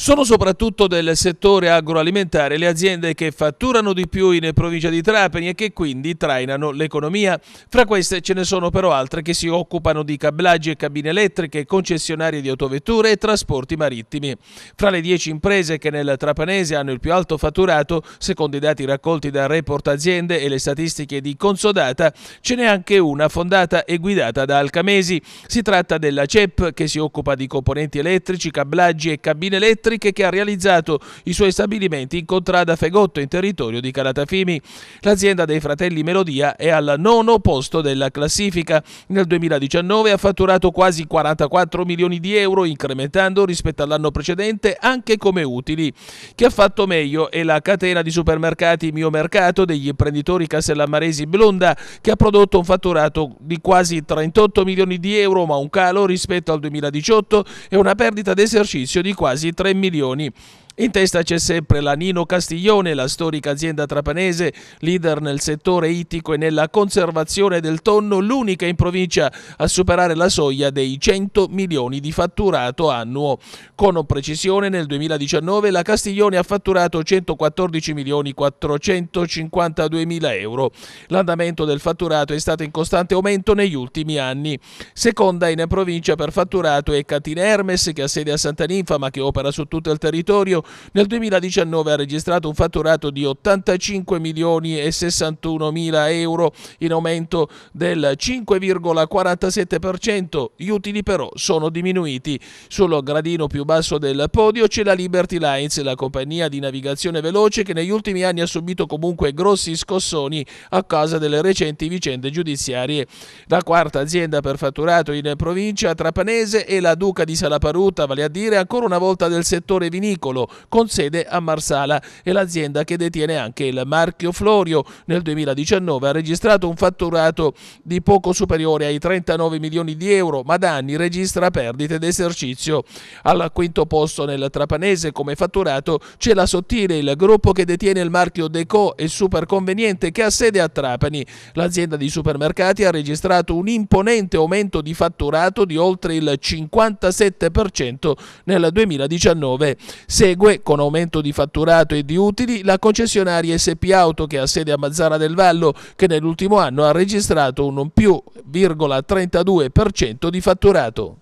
Sono soprattutto del settore agroalimentare le aziende che fatturano di più in provincia di Trapani e che quindi trainano l'economia. Fra queste ce ne sono però altre che si occupano di cablaggi e cabine elettriche, concessionarie di autovetture e trasporti marittimi. Fra le dieci imprese che nel Trapanese hanno il più alto fatturato, secondo i dati raccolti dal Report Aziende e le statistiche di Consodata, ce n'è anche una fondata e guidata da Alcamesi. Si tratta della CEP che si occupa di componenti elettrici, cablaggi e cabine elettriche elettriche che ha realizzato i suoi stabilimenti in contrada Fegotto in territorio di Calatafimi. L'azienda dei fratelli Melodia è al nono posto della classifica. Nel 2019 ha fatturato quasi 44 milioni di euro, incrementando rispetto all'anno precedente anche come utili. Chi ha fatto meglio è la catena di supermercati Mio Mercato degli imprenditori castellammaresi Blonda, che ha prodotto un fatturato di quasi 38 milioni di euro, ma un calo rispetto al 2018 e una perdita d'esercizio di quasi 3 milioni milioni in testa c'è sempre la Nino Castiglione, la storica azienda trapanese, leader nel settore ittico e nella conservazione del tonno, l'unica in provincia a superare la soglia dei 100 milioni di fatturato annuo. Con precisione nel 2019 la Castiglione ha fatturato 114 milioni 452 mila euro. L'andamento del fatturato è stato in costante aumento negli ultimi anni. Seconda in provincia per fatturato è Catina Hermes che ha sede a Santa Ninfa ma che opera su tutto il territorio nel 2019 ha registrato un fatturato di 85 milioni e 61 mila euro in aumento del 5,47%. Gli utili però sono diminuiti. Sullo gradino più basso del podio c'è la Liberty Lines, la compagnia di navigazione veloce che negli ultimi anni ha subito comunque grossi scossoni a causa delle recenti vicende giudiziarie. La quarta azienda per fatturato in provincia trapanese è la Duca di Salaparuta, vale a dire ancora una volta del settore vinicolo, con sede a Marsala. e l'azienda che detiene anche il marchio Florio. Nel 2019 ha registrato un fatturato di poco superiore ai 39 milioni di euro, ma da anni registra perdite d'esercizio. Al quinto posto nel trapanese come fatturato c'è la Sottile, il gruppo che detiene il marchio Deco e Superconveniente che ha sede a Trapani. L'azienda di supermercati ha registrato un imponente aumento di fatturato di oltre il 57% nel 2019. Segue Segue, con aumento di fatturato e di utili, la concessionaria SP Auto che ha sede a Mazzara del Vallo, che nell'ultimo anno ha registrato un più 32% di fatturato.